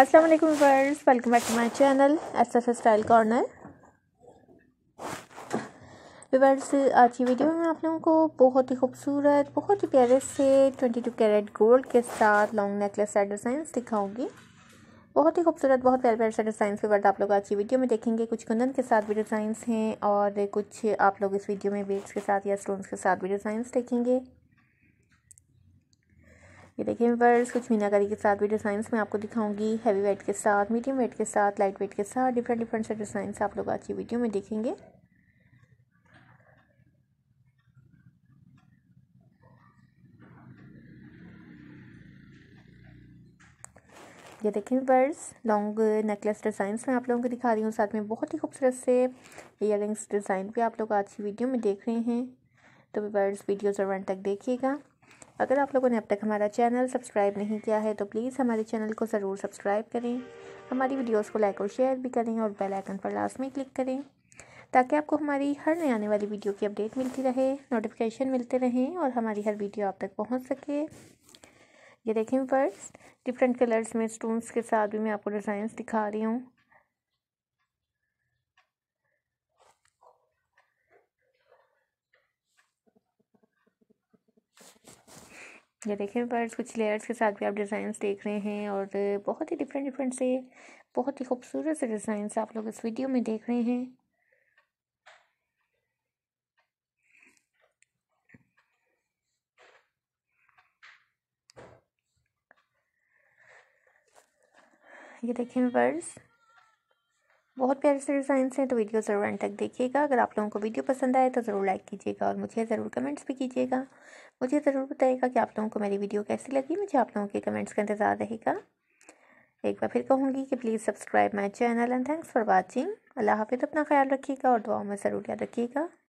अस्सलाम वालेकुम friends welcome back to my channel S F style corner viewers आज की वीडियो में मैं आप लोगों को बहुत ही खूबसूरत बहुत ही प्यारे से 22 कैरेट गोल्ड के साथ लॉन्ग नेकलेस सेट डिज़ाइंस दिखाऊंगी बहुत ही खूबसूरत बहुत प्यारे प्यारे से डिज़ाइंस भी आप लोग आज की वीडियो में देखेंगे कुछ कुंदन के साथ भी डिज़ाइंस हैं और कुछ आप लोग इस वीडियो में बेट्स के साथ या स्टोन्स के साथ भी डिज़ाइंस देखेंगे ये देखिए वर्स कुछ मीनाकारी के साथ भी डिजाइन मैं आपको दिखाऊंगी हैवी वेट के साथ मीडियम वेट के साथ लाइट वेट के साथ डिफरेंट डिफरेंट से डिजाइन आप लोग आज की वीडियो में देखेंगे ये देखें वर्स लॉन्ग नेकलेस डिजाइन मैं आप लोगों को दिखा रही हूँ साथ में बहुत ही खूबसूरत से इयर डिज़ाइन भी आप लोग आज की वीडियो में देख रहे हैं तो वर्स वीडियो ज़रूर तक देखिएगा अगर आप लोगों ने अब तक हमारा चैनल सब्सक्राइब नहीं किया है तो प्लीज़ हमारे चैनल को ज़रूर सब्सक्राइब करें हमारी वीडियोस को लाइक और शेयर भी करें और बेल आइकन पर लास्ट में क्लिक करें ताकि आपको हमारी हर नए आने वाली वीडियो की अपडेट मिलती रहे नोटिफिकेशन मिलते रहें और हमारी हर वीडियो आप तक पहुँच सके ये देखें फर्स्ट डिफरेंट कलर्स में स्टोन्स के साथ भी मैं आपको डिज़ाइंस दिखा रही हूँ ये देखें पर्स कुछ लेयर्स के साथ भी आप डिज़ाइंस देख रहे हैं और बहुत ही डिफरेंट डिफरेंट से बहुत ही खूबसूरत से डिज़ाइंस आप लोग इस वीडियो में देख रहे हैं ये देखें पर्स बहुत प्यारे से डिज़ाइन हैं तो वीडियो ज़रूर एंड तक देखिएगा अगर आप लोगों को वीडियो पसंद आए तो ज़रूर लाइक कीजिएगा और मुझे ज़रूर कमेंट्स भी कीजिएगा मुझे ज़रूर बताइएगा कि आप लोगों को मेरी वीडियो कैसी लगी मुझे आप लोगों के कमेंट्स का इंतज़ार रहेगा एक बार फिर कहूँगी कि please subscribe my channel and thanks for watching अल्लाह हाफिज़ अपना ख्याल रखिएगा और दुआ में ज़रूर याद रखिएगा